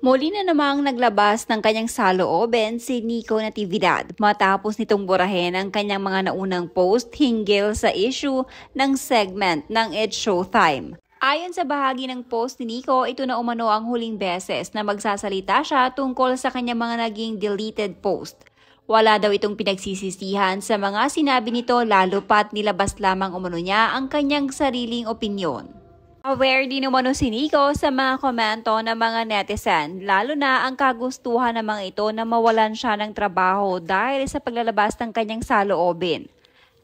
Muli na namang naglabas ng kanyang saloobin si Nico Natividad matapos nitong burahin ang kanyang mga naunang post hinggil sa issue ng segment ng Ed Showtime. Ayon sa bahagi ng post ni Nico, ito na umano ang huling beses na magsasalita siya tungkol sa kanyang mga naging deleted post. Wala daw itong pinagsisisihan sa mga sinabi nito lalo pat nilabas lamang umano niya ang kanyang sariling opinyon. Aware din naman si Nico sa mga komento ng mga netizen, lalo na ang kagustuhan ng mga ito na mawalan siya ng trabaho dahil sa paglalabas ng kanyang saloobin.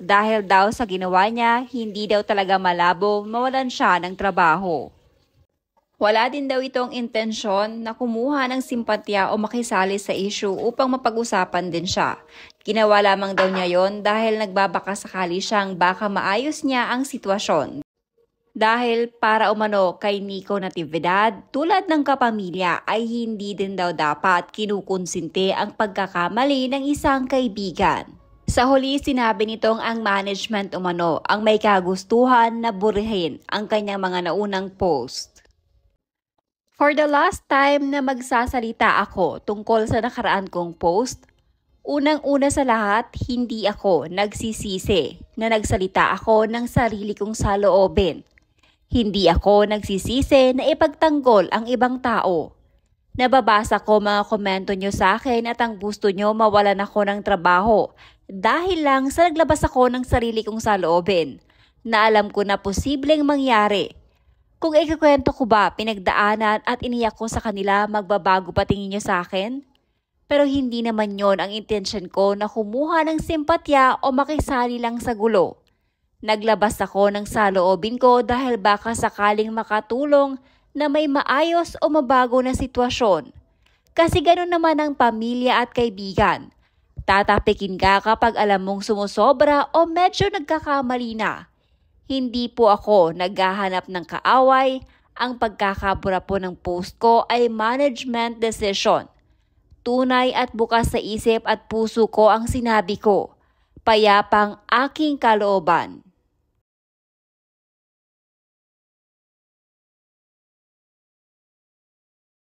Dahil daw sa ginawa niya, hindi daw talaga malabo mawalan siya ng trabaho. Wala din daw itong intensyon na kumuha ng simpatya o makisali sa issue upang mapag-usapan din siya. Ginawa lamang daw niya yon dahil nagbabaka sakali siyang baka maayos niya ang sitwasyon. Dahil para umano kay Nico Natividad, tulad ng kapamilya ay hindi din daw dapat kinukonsinti ang pagkakamali ng isang kaibigan. Sa huli, sinabi nitong ang management umano ang may kagustuhan na burihin ang kanyang mga naunang post. For the last time na magsasalita ako tungkol sa nakaraan kong post, Unang-una sa lahat, hindi ako nagsisisi na nagsalita ako ng sarili kong saloobin hindi ako nagsisisi na ipagtanggol ang ibang tao. Nababasa ko mga komento nyo sa akin at ang gusto nyo mawalan ako ng trabaho dahil lang sa naglabas ako ng sarili kong saloobin na alam ko na posibleng mangyari. Kung ikikwento ko ba pinagdaanan at iniyak ko sa kanila magbabago pa tingin nyo sa akin? Pero hindi naman yon ang intensyon ko na kumuha ng simpatya o makisali lang sa gulo. Naglabas ako ng saloobin ko dahil baka sakaling makatulong na may maayos o mabago na sitwasyon. Kasi ganun naman ang pamilya at kaibigan. Tatapikin ka kapag alam mong sumusobra o medyo nagkakamali na. Hindi po ako naghahanap ng kaaway. Ang pagkakabura po ng post ko ay management decision. Tunay at bukas sa isip at puso ko ang sinabi ko. Payapang aking kalooban.